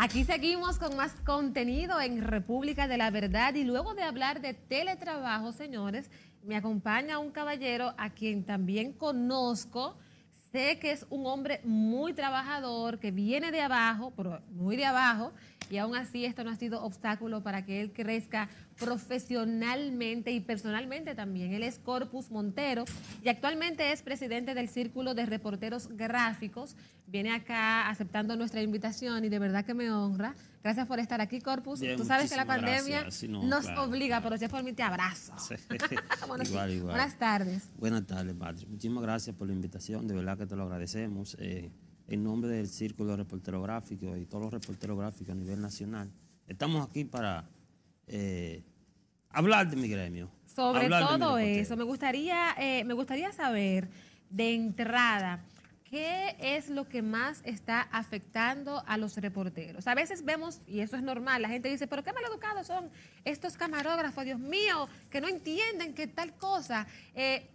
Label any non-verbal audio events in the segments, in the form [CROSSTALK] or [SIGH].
Aquí seguimos con más contenido en República de la Verdad y luego de hablar de teletrabajo, señores, me acompaña un caballero a quien también conozco. Sé que es un hombre muy trabajador, que viene de abajo, pero muy de abajo, y aún así esto no ha sido obstáculo para que él crezca profesionalmente y personalmente también. Él es Corpus Montero y actualmente es presidente del Círculo de Reporteros Gráficos, viene acá aceptando nuestra invitación y de verdad que me honra. Gracias por estar aquí, Corpus. Tú sabes que la pandemia nos obliga, pero yo por mí te abrazo. [LAUGHS] Buenas tardes. Buenas tardes, Patrick. Muchísimas gracias por la invitación, de verdad que te lo agradecemos. Eh, en nombre del Círculo Reportero Gráfico y todos los reporteros gráficos a nivel nacional, estamos aquí para eh, hablar de mi gremio. Sobre todo eso, me gustaría, eh, me gustaría saber de entrada. ¿qué es lo que más está afectando a los reporteros? A veces vemos, y eso es normal, la gente dice, pero qué maleducados son estos camarógrafos, Dios mío, que no entienden que tal cosa. Eh,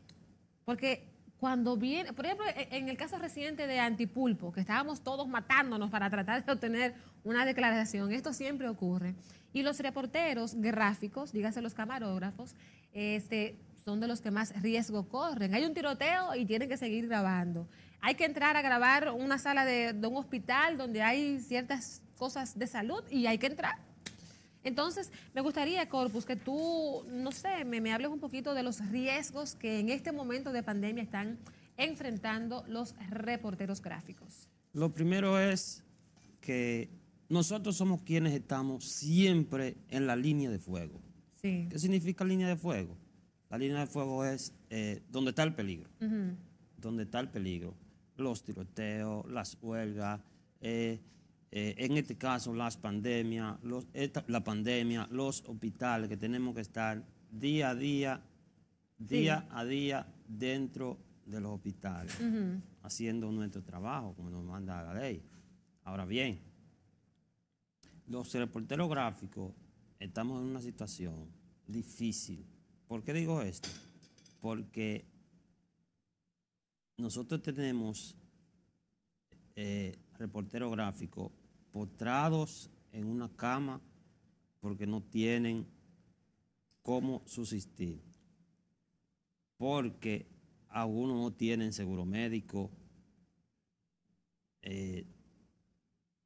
porque cuando viene, por ejemplo, e-, en el caso reciente de Antipulpo, que estábamos todos matándonos para tratar de obtener una declaración, esto siempre ocurre. Y los reporteros gráficos, dígase los camarógrafos, este, son de los que más riesgo corren. Hay un tiroteo y tienen que seguir grabando hay que entrar a grabar una sala de, un hospital donde hay ciertas cosas de salud y hay que entrar. Entonces, me gustaría, Corpus, que tú, no sé, me, hables un poquito de los riesgos que en este momento de pandemia están enfrentando los reporteros gráficos. Lo primero es que nosotros somos quienes estamos siempre en la línea de fuego. ¿Qué significa línea de fuego? La línea de fuego es eh, donde está el peligro. Donde está el peligro los tiroteos, las huelgas, eh, eh, en este caso las pandemias, los, la pandemia, los hospitales que tenemos que estar día a día, día a día dentro de los hospitales, haciendo nuestro trabajo como nos manda la ley. Ahora bien, los reporteros gráficos estamos en una situación difícil. ¿Por qué digo esto? Porque nosotros tenemos eh, reportero gráfico postrados en una cama porque no tienen cómo subsistir, porque algunos no tienen seguro médico eh,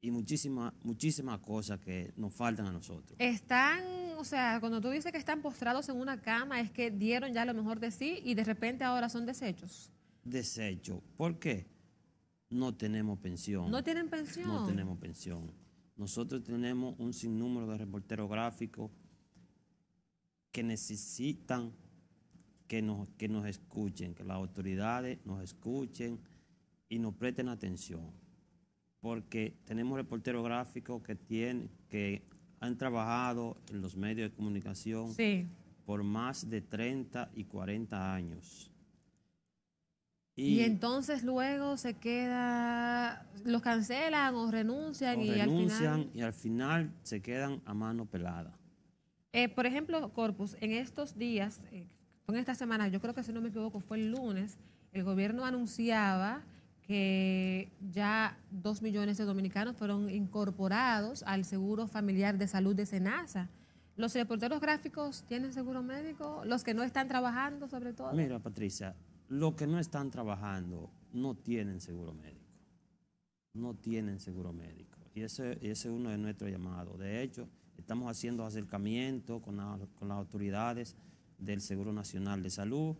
y muchísimas muchísimas cosas que nos faltan a nosotros. Están, o sea, cuando tú dices que están postrados en una cama, es que dieron ya lo mejor de sí y de repente ahora son desechos desecho. ¿Por qué? No tenemos pensión. ¿No tienen pensión? No tenemos pensión. Nosotros tenemos un sinnúmero de reporteros gráficos que necesitan que nos, que nos escuchen, que las autoridades nos escuchen y nos presten atención. Porque tenemos reporteros gráficos que, tienen, que han trabajado en los medios de comunicación por más de 30 y 40 años y, entonces luego se queda, los cancelan o renuncian, y, al final, y al final se quedan a mano pelada. Eh, por ejemplo, Corpus, en estos días, eh, en esta semana, yo creo que si no me equivoco fue el lunes, el gobierno anunciaba que ya dos millones de dominicanos fueron incorporados al seguro familiar de salud de Senasa. ¿Los reporteros gráficos tienen seguro médico? ¿Los que no están trabajando sobre todo? Mira, Patricia, los que no están trabajando no tienen seguro médico. No tienen seguro médico. Y ese, es uno de nuestro llamado. De hecho, estamos haciendo acercamiento con, las autoridades del Seguro Nacional de Salud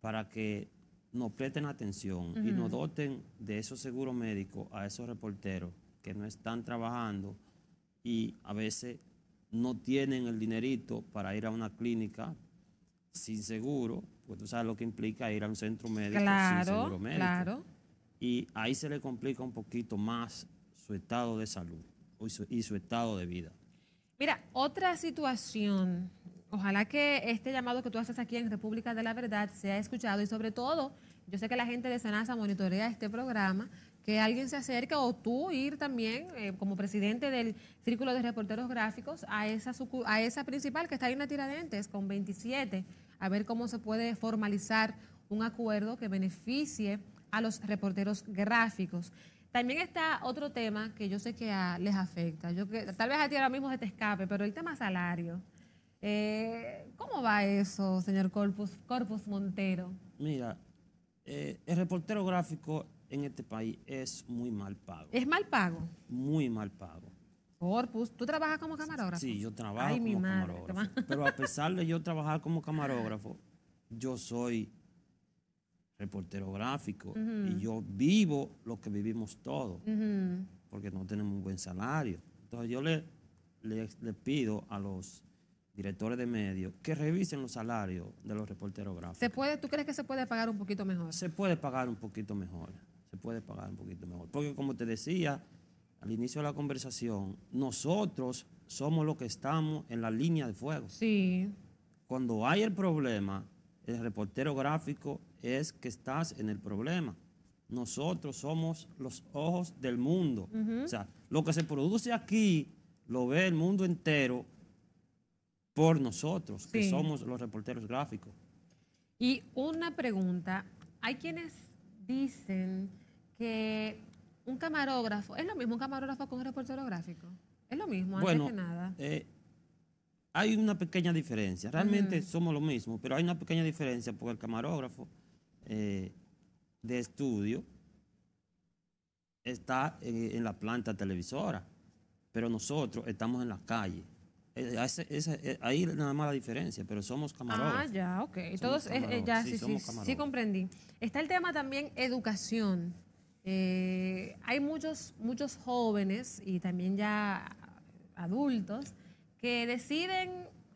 para que nos presten atención y nos doten de esos seguros médicos a esos reporteros que no están trabajando y a veces no tienen el dinerito para ir a una clínica sin seguro pues tú sabes lo que implica ir a un centro médico claro, sin seguro médico. Claro. Y ahí se le complica un poquito más su estado de salud y su, estado de vida. Mira, otra situación. Ojalá que este llamado que tú haces aquí en República de la Verdad sea escuchado y sobre todo, yo sé que la gente de Senasa monitorea este programa, que alguien se acerque o tú ir también eh, como presidente del Círculo de Reporteros Gráficos a esa, a esa principal que está ahí en la Tiradentes con 27 a ver cómo se puede formalizar un acuerdo que beneficie a los reporteros gráficos. También está otro tema que yo sé que les afecta. Yo que, tal vez a ti ahora mismo se te escape, pero el tema salario. Eh, ¿Cómo va eso, señor Corpus, Corpus Montero? Mira, eh, el reportero gráfico en este país es muy mal pago. ¿Es mal pago? Muy mal pago. Corpus, ¿tú trabajas como camarógrafo? Sí, yo trabajo como camarógrafo. [LAUGHS] Pero a pesar de yo trabajar como camarógrafo, yo soy reportero gráfico y yo vivo lo que vivimos todos, porque no tenemos un buen salario. Entonces yo le, pido a los directores de medios que revisen los salarios de los reporteros gráficos. puede, ¿Tú crees que se puede pagar un poquito mejor? Se puede pagar un poquito mejor, se puede pagar un poquito mejor, porque como te decía, al inicio de la conversación, nosotros somos los que estamos en la línea de fuego. Sí. Cuando hay el problema, el reportero gráfico es que estás en el problema. Nosotros somos los ojos del mundo. O sea, lo que se produce aquí lo ve el mundo entero por nosotros, que somos los reporteros gráficos. Y una pregunta, hay quienes dicen que un camarógrafo, es lo mismo un camarógrafo con un reportero gráfico. Es lo mismo, antes nada. Eh, hay una pequeña diferencia. Realmente mm. somos lo mismo, pero hay una pequeña diferencia porque el camarógrafo eh, de estudio está eh, en la planta televisora, pero nosotros estamos en la calle. ahí nada más la diferencia, pero somos camarógrafos. Ah, ya, ok. Todos, ya, sí, comprendí. Está el tema también educación. Eh, hay muchos, muchos jóvenes y también ya adultos que deciden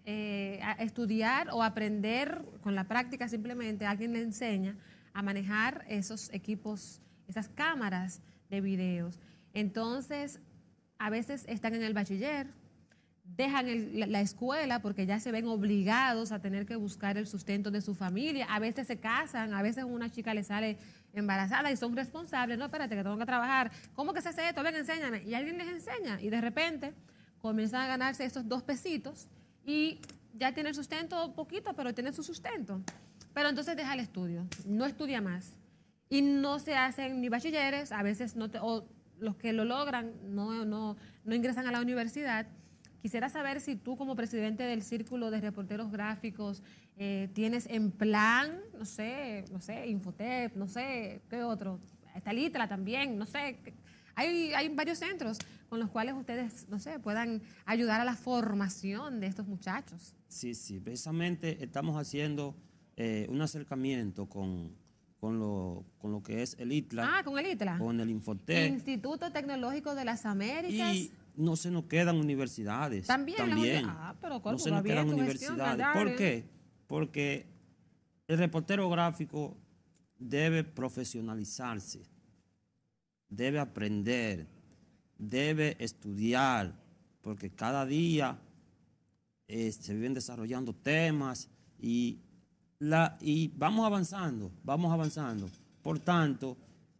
eh, estudiar o aprender con la práctica simplemente, alguien le enseña a manejar esos equipos, esas cámaras de videos. Entonces, a veces están en el bachiller, dejan la escuela porque ya se ven obligados a tener que buscar el sustento de su familia, a veces se casan, a veces una chica le sale embarazada y son responsables. No, espérate, que tengo que trabajar. ¿Cómo que se hace esto? Ven, enséñame. Y alguien les enseña y de repente comienzan a ganarse esos dos pesitos y ya tienen sustento poquito, pero tienen su sustento. Pero entonces deja el estudio, no estudia más. Y no se hacen ni bachilleres, a veces no los que lo logran no, no, no ingresan a la universidad Quisiera saber si tú como presidente del Círculo de Reporteros Gráficos eh, tienes en plan, no sé, no sé, Infotep, no sé, ¿qué otro? Está ITLA también, no sé. Hay, hay varios centros con los cuales ustedes, no sé, puedan ayudar a la formación de estos muchachos. Sí, sí, precisamente estamos haciendo eh, un acercamiento con, con lo, que es el ITLA. Ah, con el ITLA. Con el Infotec. Instituto Tecnológico de las Américas no se nos quedan universidades. También. Ah, no se nos quedan universidades. ¿Por qué? Porque el reportero gráfico debe profesionalizarse, debe aprender, debe estudiar, porque cada día eh, se vienen desarrollando temas y, la, y vamos avanzando, vamos avanzando. Por tanto,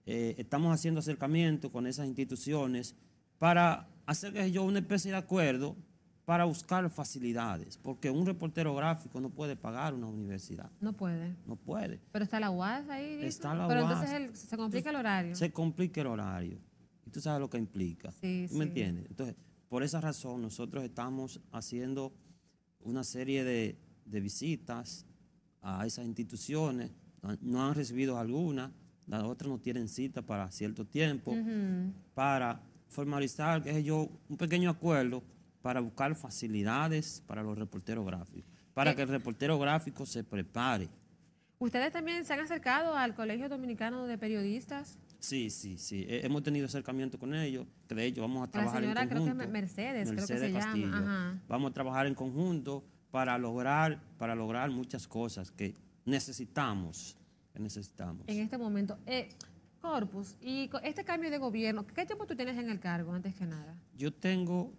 eh, estamos haciendo acercamiento con esas instituciones para hacer que yo una especie de acuerdo para buscar facilidades, porque un reportero gráfico no puede pagar una universidad. No puede. No puede. Pero está la UAS ahí. Está la Pero entonces se complica el horario. Se complica el horario. Y tú sabes lo que implica. Sí, ¿Me entiendes? Entonces, por esa razón nosotros estamos haciendo una serie de, visitas a esas instituciones. No han recibido algunas, las otras no tienen cita para cierto tiempo, para formalizar, qué sé yo, un pequeño acuerdo para buscar facilidades para los reporteros gráficos, para eh. que el reportero gráfico se prepare. ¿Ustedes también se han acercado al Colegio Dominicano de Periodistas? Sí, sí, sí. Hemos tenido acercamiento con ellos, de hecho vamos a trabajar la señora, creo que Mercedes, Mercedes creo que se Castillo. Llama. Vamos a trabajar en conjunto para lograr, para lograr muchas cosas que necesitamos, necesitamos. En este momento. Eh, Corpus, y este cambio de gobierno, ¿qué tiempo tú tienes en el cargo antes que nada? Yo tengo,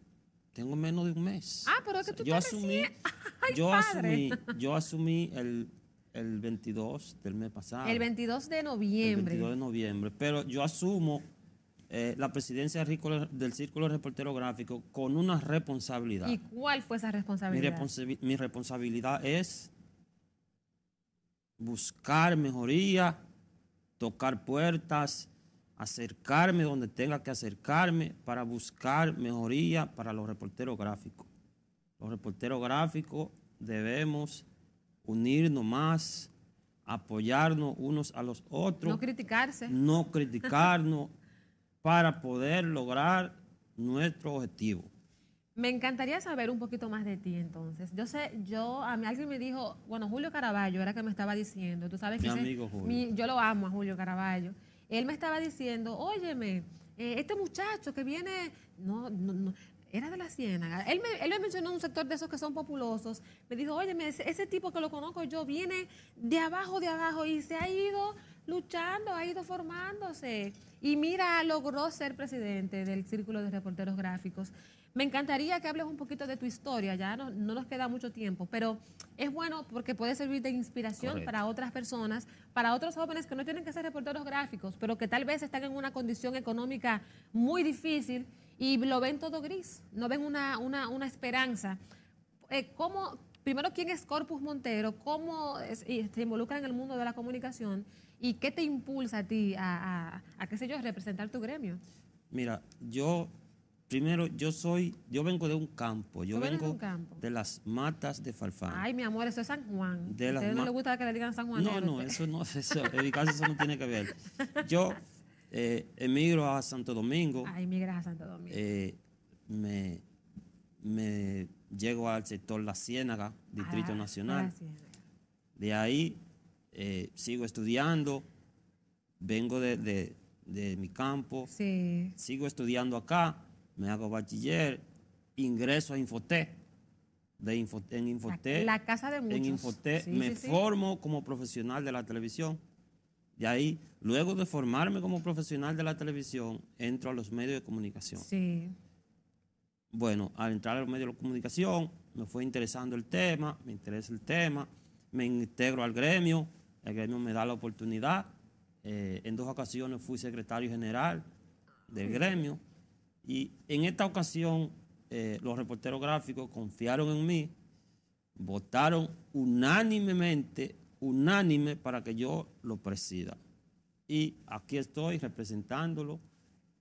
tengo menos de un mes. Ah, pero es que tú yo asumí, [LAUGHS] yo asumí, yo asumí el, 22 del mes pasado. El 22 de noviembre. El 22 de noviembre, pero yo asumo eh, la presidencia del Círculo Reportero Gráfico con una responsabilidad. ¿Y cuál fue esa responsabilidad? mi responsabilidad es buscar mejoría tocar puertas, acercarme donde tenga que acercarme para buscar mejoría para los reporteros gráficos. Los reporteros gráficos debemos unirnos más, apoyarnos unos a los otros. No criticarse. No criticarnos [LAUGHS] para poder lograr nuestro objetivo. Me encantaría saber un poquito más de ti entonces. Yo sé, yo, a mí alguien me dijo, bueno, Julio Caraballo era que me estaba diciendo, tú sabes que... Mi amigo Julio. yo lo amo a Julio Caraballo. Él me estaba diciendo, óyeme, eh, este muchacho que viene, no, no, era de la Ciénaga. Él me, él mencionó un sector de esos que son populosos. Me dijo, óyeme, ese tipo que lo conozco yo viene de abajo, de abajo y se ha ido luchando, ha ido formándose. Y mira, logró ser presidente del Círculo de Reporteros Gráficos. Me encantaría que hables un poquito de tu historia, ya no, nos queda mucho tiempo, pero es bueno porque puede servir de inspiración para otras personas, para otros jóvenes que no tienen que ser reporteros gráficos, pero que tal vez están en una condición económica muy difícil y lo ven todo gris, no ven una, esperanza. Eh, ¿cómo, primero, ¿quién es Corpus Montero? ¿Cómo se involucra en el mundo de la comunicación? ¿Y qué te impulsa a ti a, a, qué sé yo, representar tu gremio? Mira, yo Primero, yo soy, yo vengo de un campo, yo vengo de, las matas de falfán. Ay, mi amor, eso es San Juan. De no le gusta que le digan San Juan? No, no, eso no, [LAUGHS] eso, eso no tiene que ver. [LAUGHS] Yo eh, emigro a Santo Domingo. Ay, emigras a Santo Domingo. Eh, me, me, llego al sector La Ciénaga, Distrito ah, Nacional. De ahí eh, sigo estudiando, vengo de, de, de mi campo, sí. sigo estudiando acá me hago bachiller, ingreso a Infoté. De en Infoté. La, casa de muchos. En me formo como profesional de la televisión. De ahí, luego de formarme como profesional de la televisión, entro a los medios de comunicación. Sí. Bueno, al entrar a los medios de comunicación, me fue interesando el tema, me interesa el tema, me integro al gremio, el gremio me da la oportunidad. Eh, en dos ocasiones fui secretario general del gremio. Y en esta ocasión eh, los reporteros gráficos confiaron en mí, votaron unánimemente, unánime para que yo lo presida. Y aquí estoy representándolo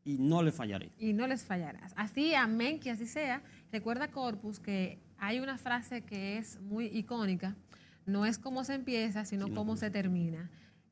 y no le fallaré. Y no les fallarás. Así, amén, que así sea. Recuerda, Corpus, que hay una frase que es muy icónica. No es cómo se empieza, sino cómo se termina.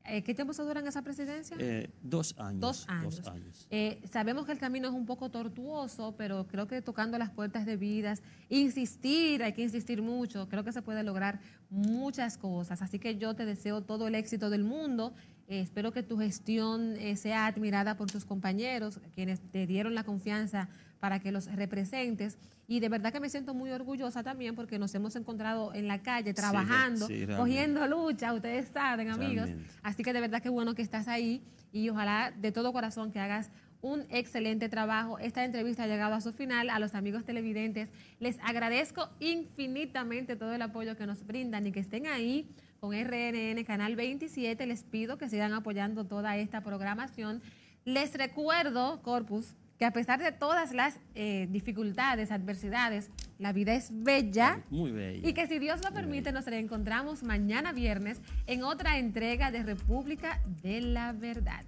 Eh, ¿Qué tiempo se dura en esa presidencia? Eh, dos años. Dos años. Eh, sabemos que el camino es un poco tortuoso, pero creo que tocando las puertas de vidas, insistir, hay que insistir mucho, creo que se puede lograr muchas cosas. Así que yo te deseo todo el éxito del mundo. espero que tu gestión sea admirada por tus compañeros, quienes te dieron la confianza para que los representes. Y de verdad que me siento muy orgullosa también porque nos hemos encontrado en la calle trabajando, cogiendo lucha, ustedes saben, amigos. Así que de verdad que bueno que estás ahí y ojalá de todo corazón que hagas un excelente trabajo. Esta entrevista ha llegado a su final. A los amigos televidentes les agradezco infinitamente todo el apoyo que nos brindan y que estén ahí con RNN Canal 27. Les pido que sigan apoyando toda esta programación. Les recuerdo, Corpus, que a pesar de todas las eh, dificultades, adversidades, la vida es bella. Muy bella. Y que si Dios lo permite, nos reencontramos mañana viernes en otra entrega de República de la Verdad.